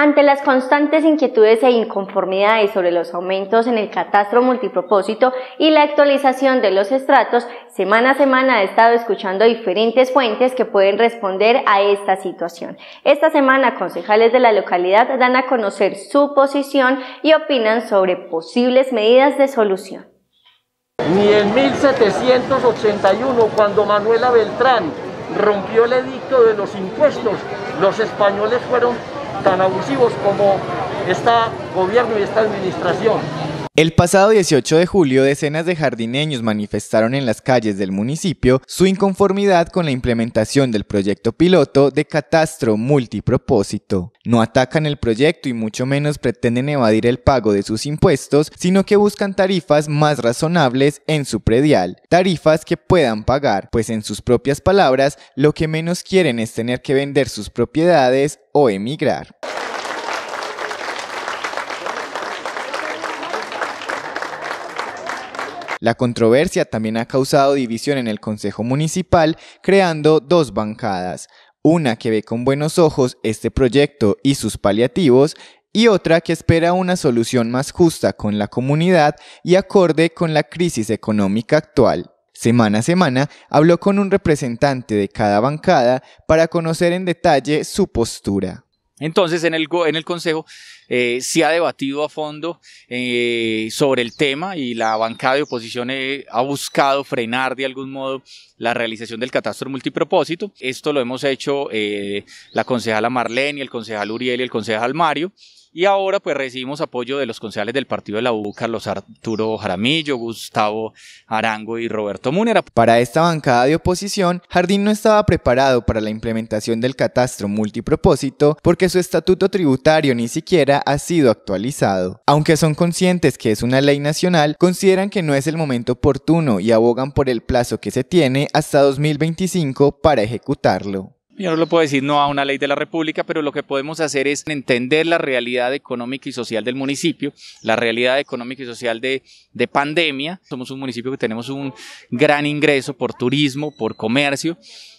Ante las constantes inquietudes e inconformidades sobre los aumentos en el catastro multipropósito y la actualización de los estratos, semana a semana he estado escuchando diferentes fuentes que pueden responder a esta situación. Esta semana concejales de la localidad dan a conocer su posición y opinan sobre posibles medidas de solución. Ni en 1781, cuando Manuela Beltrán rompió el edicto de los impuestos, los españoles fueron tan abusivos como está gobierno y esta administración. El pasado 18 de julio, decenas de jardineños manifestaron en las calles del municipio su inconformidad con la implementación del proyecto piloto de catastro multipropósito. No atacan el proyecto y mucho menos pretenden evadir el pago de sus impuestos, sino que buscan tarifas más razonables en su predial, tarifas que puedan pagar, pues en sus propias palabras, lo que menos quieren es tener que vender sus propiedades o emigrar. La controversia también ha causado división en el Consejo Municipal, creando dos bancadas, una que ve con buenos ojos este proyecto y sus paliativos, y otra que espera una solución más justa con la comunidad y acorde con la crisis económica actual. Semana a semana habló con un representante de cada bancada para conocer en detalle su postura. Entonces, en el, Consejo eh, se ha debatido a fondo eh, sobre el tema y la bancada de oposición eh, ha buscado frenar de algún modo la realización del catastro multipropósito. Esto lo hemos hecho eh, la concejala Marlene, el concejal Uriel y el concejal Mario. Y ahora pues recibimos apoyo de los concejales del partido de la U, Carlos Arturo Jaramillo, Gustavo Arango y Roberto Múnera. Para esta bancada de oposición, Jardín no estaba preparado para la implementación del catastro multipropósito porque su estatuto tributario ni siquiera ha sido actualizado. Aunque son conscientes que es una ley nacional, consideran que no es el momento oportuno y abogan por el plazo que se tiene hasta 2025 para ejecutarlo yo no lo puedo decir no a una ley de la República, pero lo que podemos hacer es entender la realidad económica y social del municipio, la realidad económica y social de, pandemia. Somos un municipio que tenemos un gran ingreso por turismo, por comercio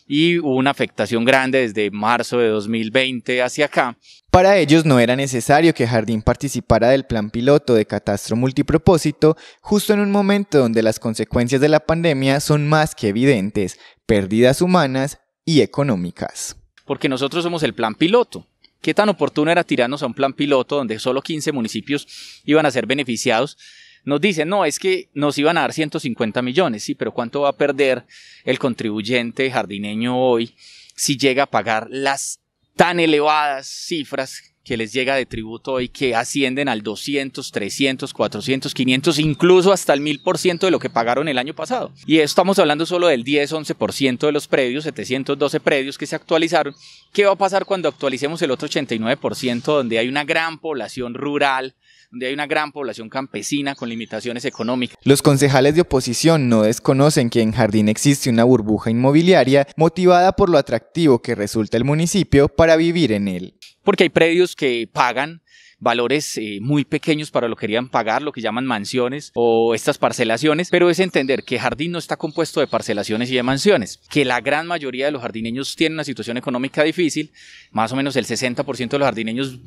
y una afectación grande desde marzo de 2020 hacia acá. Para ellos no era necesario que Jardín participara del plan piloto de catastro multipropósito justo en un momento donde las consecuencias de la pandemia son más que evidentes, pérdidas humanas, y económicas. Porque nosotros somos el plan piloto. ¿Qué tan oportuno era tirarnos a un plan piloto donde solo 15 municipios iban a ser beneficiados? Nos dicen, no, es que nos iban a dar 150 millones, sí, pero ¿cuánto va a perder el contribuyente jardineño hoy si llega a pagar las tan elevadas cifras que les llega de tributo y que ascienden al 200, 300, 400, 500, incluso hasta el 1000% de lo que pagaron el año pasado. Y estamos hablando solo del 10, 11% de los predios, 712 predios que se actualizaron. ¿Qué va a pasar cuando actualicemos el otro 89% donde hay una gran población rural donde hay una gran población campesina con limitaciones económicas. Los concejales de oposición no desconocen que en Jardín existe una burbuja inmobiliaria motivada por lo atractivo que resulta el municipio para vivir en él. Porque hay predios que pagan valores eh, muy pequeños para lo que querían pagar, lo que llaman mansiones o estas parcelaciones, pero es entender que jardín no está compuesto de parcelaciones y de mansiones, que la gran mayoría de los jardineños tienen una situación económica difícil, más o menos el 60% de los jardineños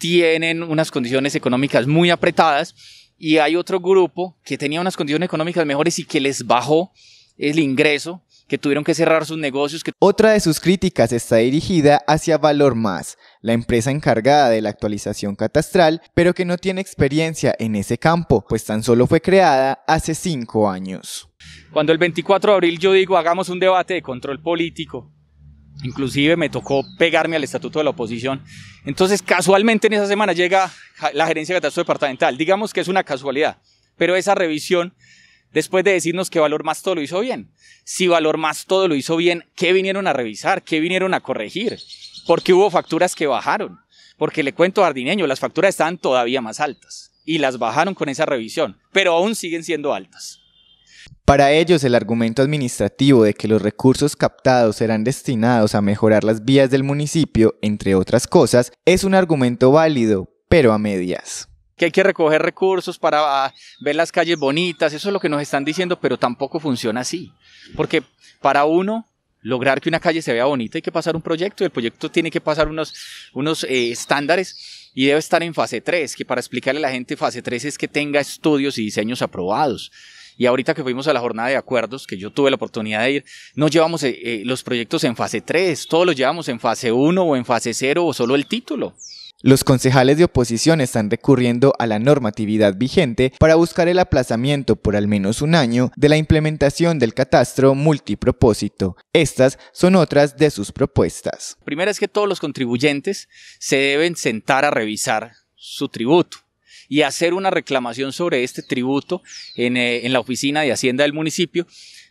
tienen unas condiciones económicas muy apretadas y hay otro grupo que tenía unas condiciones económicas mejores y que les bajó el ingreso, que tuvieron que cerrar sus negocios. Otra de sus críticas está dirigida hacia Valor Más, la empresa encargada de la actualización catastral, pero que no tiene experiencia en ese campo, pues tan solo fue creada hace cinco años. Cuando el 24 de abril yo digo hagamos un debate de control político Inclusive me tocó pegarme al estatuto de la oposición. Entonces, casualmente en esa semana llega la gerencia de catastro departamental. Digamos que es una casualidad, pero esa revisión, después de decirnos que Valor Más todo lo hizo bien, si Valor Más todo lo hizo bien, ¿qué vinieron a revisar? ¿Qué vinieron a corregir? Porque hubo facturas que bajaron. Porque le cuento a Ardineño, las facturas están todavía más altas y las bajaron con esa revisión, pero aún siguen siendo altas. Para ellos, el argumento administrativo de que los recursos captados serán destinados a mejorar las vías del municipio, entre otras cosas, es un argumento válido, pero a medias que hay que recoger recursos para ah, ver las calles bonitas, eso es lo que nos están diciendo, pero tampoco funciona así. Porque para uno, lograr que una calle se vea bonita hay que pasar un proyecto, y el proyecto tiene que pasar unos, unos eh, estándares y debe estar en fase 3, que para explicarle a la gente, fase 3 es que tenga estudios y diseños aprobados y ahorita que fuimos a la jornada de acuerdos, que yo tuve la oportunidad de ir, no llevamos eh, eh, los proyectos en fase 3, todos los llevamos en fase 1 o en fase 0 o solo el título. Los concejales de oposición están recurriendo a la normatividad vigente para buscar el aplazamiento por al menos un año de la implementación del catastro multipropósito. Estas son otras de sus propuestas. Primera es que todos los contribuyentes se deben sentar a revisar su tributo y hacer una reclamación sobre este tributo eh, en, la oficina de Hacienda del municipio,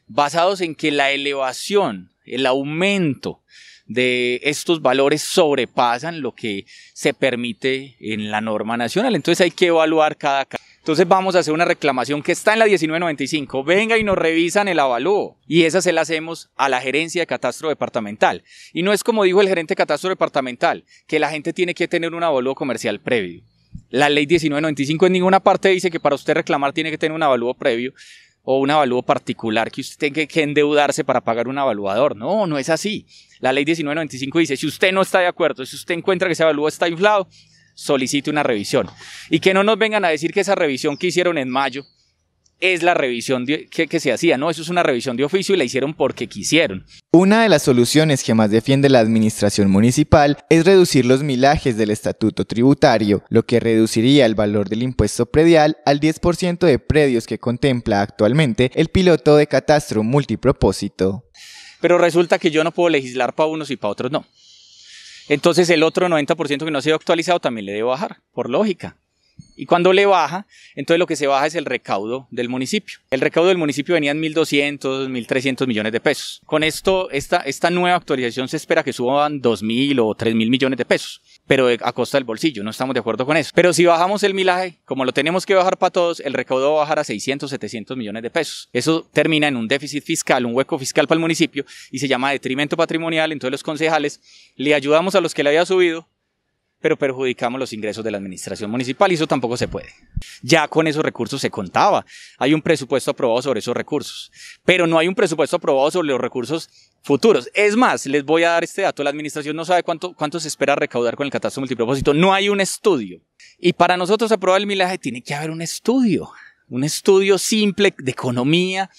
basados en que la elevación, el aumento de estos valores sobrepasan lo que se permite en la norma nacional. Entonces hay que evaluar cada caso. Entonces vamos a hacer una reclamación que está en la 1995. Venga y nos revisan el avalúo. Y esa se la hacemos a la gerencia de catastro departamental. Y no es como dijo el gerente de catastro departamental, que la gente tiene que tener un avalúo comercial previo. La ley 1995 en ninguna parte dice que para usted reclamar tiene que tener un avalúo previo o un avalúo particular, que usted tenga que endeudarse para pagar un avaluador. No, no es así. La ley 1995 dice, si usted no está de acuerdo, si usted encuentra que ese avalúo está inflado, solicite una revisión. Y que no nos vengan a decir que esa revisión que hicieron en mayo, es la revisión que, que, se hacía, ¿no? Eso es una revisión de oficio y la hicieron porque quisieron. Una de las soluciones que más defiende la administración municipal es reducir los milajes del estatuto tributario, lo que reduciría el valor del impuesto predial al 10% de predios que contempla actualmente el piloto de catastro multipropósito. Pero resulta que yo no puedo legislar para unos y para otros no. Entonces el otro 90% que no ha sido actualizado también le debo bajar, por lógica. Y cuando le baja, entonces lo que se baja es el recaudo del municipio. El recaudo del municipio venía en 1.200, 1.300 millones de pesos. Con esto, esta, esta nueva actualización se espera que suban 2.000 o 3.000 millones de pesos, pero a costa del bolsillo, no estamos de acuerdo con eso. Pero si bajamos el milaje, como lo tenemos que bajar para todos, el recaudo va a bajar a 600, 700 millones de pesos. Eso termina en un déficit fiscal, un hueco fiscal para el municipio y se llama detrimento patrimonial. Entonces los concejales le ayudamos a los que le había subido pero perjudicamos los ingresos de la administración municipal y eso tampoco se puede. Ya con esos recursos se contaba, hay un presupuesto aprobado sobre esos recursos, pero no hay un presupuesto aprobado sobre los recursos futuros. Es más, les voy a dar este dato, la administración no sabe cuánto, cuánto se espera recaudar con el catastro multipropósito, no hay un estudio. Y para nosotros aprobar el milaje tiene que haber un estudio, un estudio simple de economía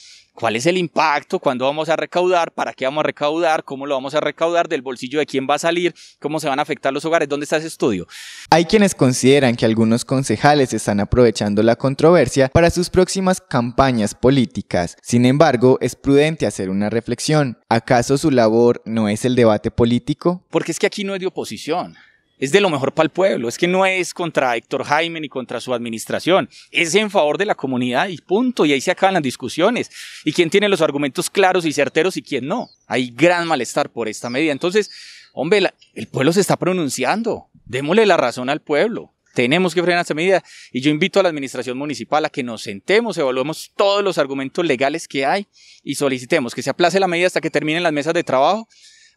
cuál es el impacto, cuándo vamos a recaudar, para qué vamos a recaudar, cómo lo vamos a recaudar, del bolsillo de quién va a salir, cómo se van a afectar los hogares, dónde está ese estudio. Hay quienes consideran que algunos concejales están aprovechando la controversia para sus próximas campañas políticas. Sin embargo, es prudente hacer una reflexión. ¿Acaso su labor no es el debate político? Porque es que aquí no es de oposición es de lo mejor para el pueblo. Es que no es contra Héctor Jaime ni contra su administración. Es en favor de la comunidad y punto. Y ahí se acaban las discusiones. Y quién tiene los argumentos claros y certeros y quién no. Hay gran malestar por esta medida. Entonces, hombre, el pueblo se está pronunciando. Démosle la razón al pueblo. Tenemos que frenar esta medida. Y yo invito a la administración municipal a que nos sentemos, evaluemos todos los argumentos legales que hay y solicitemos que se aplace la medida hasta que terminen las mesas de trabajo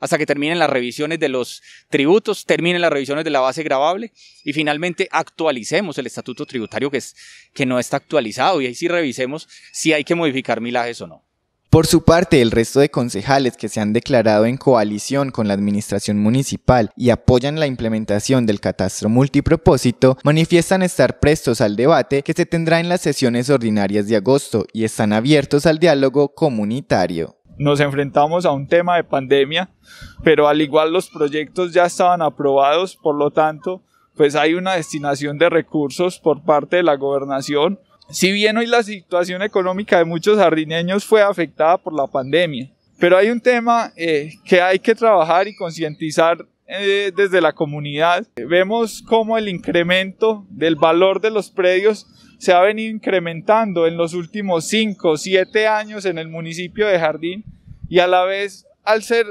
hasta que terminen las revisiones de los tributos, terminen las revisiones de la base grabable y finalmente actualicemos el estatuto tributario que, que no está actualizado y ahí sí revisemos si hay que modificar milajes o no. Por su parte, el resto de concejales que se han declarado en coalición con la administración municipal y apoyan la implementación del catastro multipropósito manifiestan estar prestos al debate que se tendrá en las sesiones ordinarias de agosto y están abiertos al diálogo comunitario nos enfrentamos a un tema de pandemia, pero al igual los proyectos ya estaban aprobados, por lo tanto, pues hay una destinación de recursos por parte de la gobernación. Si bien hoy la situación económica de muchos jardineños fue afectada por la pandemia, pero hay un tema eh, que hay que trabajar y concientizar eh, desde la comunidad, vemos cómo el incremento del valor de los predios se ha venido incrementando en los últimos 5, 7 años en el municipio de Jardín y a la vez al, ser,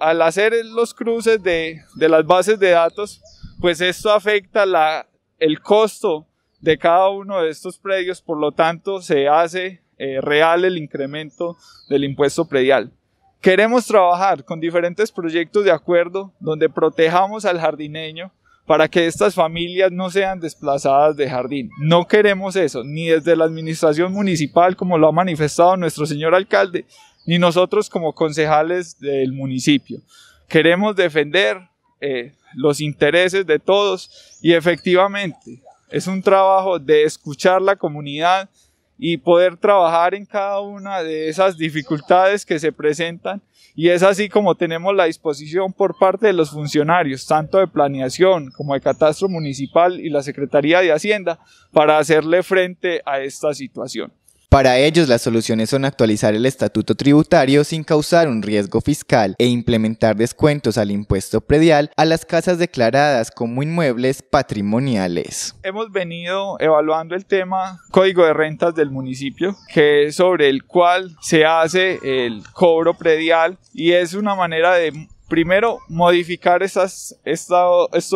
al hacer los cruces de, de las bases de datos, pues esto afecta la, el costo de cada uno de estos predios, por lo tanto se hace eh, real el incremento del impuesto predial. Queremos trabajar con diferentes proyectos de acuerdo donde protejamos al jardineño para que estas familias no sean desplazadas de jardín. No queremos eso, ni desde la administración municipal, como lo ha manifestado nuestro señor alcalde, ni nosotros como concejales del municipio. Queremos defender eh, los intereses de todos y efectivamente es un trabajo de escuchar la comunidad, y poder trabajar en cada una de esas dificultades que se presentan. Y es así como tenemos la disposición por parte de los funcionarios, tanto de planeación como de catastro municipal y la Secretaría de Hacienda, para hacerle frente a esta situación. Para ellos, las soluciones son actualizar el estatuto tributario sin causar un riesgo fiscal e implementar descuentos al impuesto predial a las casas declaradas como inmuebles patrimoniales. Hemos venido evaluando el tema Código de Rentas del municipio, que sobre el cual se hace el cobro predial y es una manera de primero modificar estos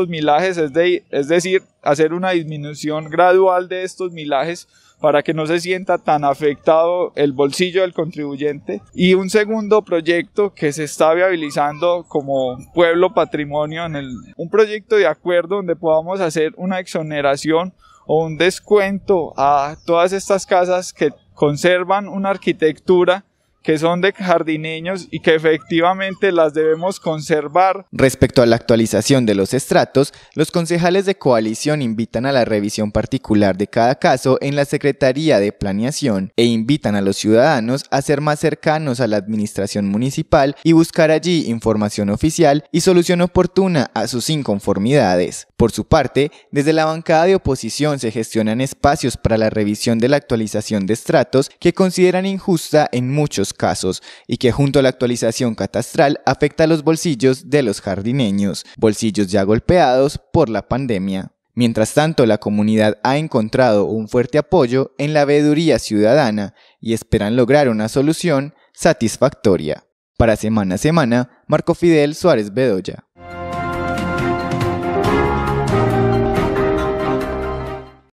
milajes, es decir, hacer una disminución gradual de estos milajes para que no se sienta tan afectado el bolsillo del contribuyente. Y un segundo proyecto que se está viabilizando como pueblo patrimonio, en el, un proyecto de acuerdo donde podamos hacer una exoneración o un descuento a todas estas casas que conservan una arquitectura que son de jardineños y que efectivamente las debemos conservar. Respecto a la actualización de los estratos, los concejales de coalición invitan a la revisión particular de cada caso en la Secretaría de Planeación e invitan a los ciudadanos a ser más cercanos a la administración municipal y buscar allí información oficial y solución oportuna a sus inconformidades. Por su parte, desde la bancada de oposición se gestionan espacios para la revisión de la actualización de estratos que consideran injusta en muchos casos y que junto a la actualización catastral afecta a los bolsillos de los jardineños, bolsillos ya golpeados por la pandemia. Mientras tanto, la comunidad ha encontrado un fuerte apoyo en la veeduría ciudadana y esperan lograr una solución satisfactoria. Para Semana a Semana, Marco Fidel Suárez Bedoya.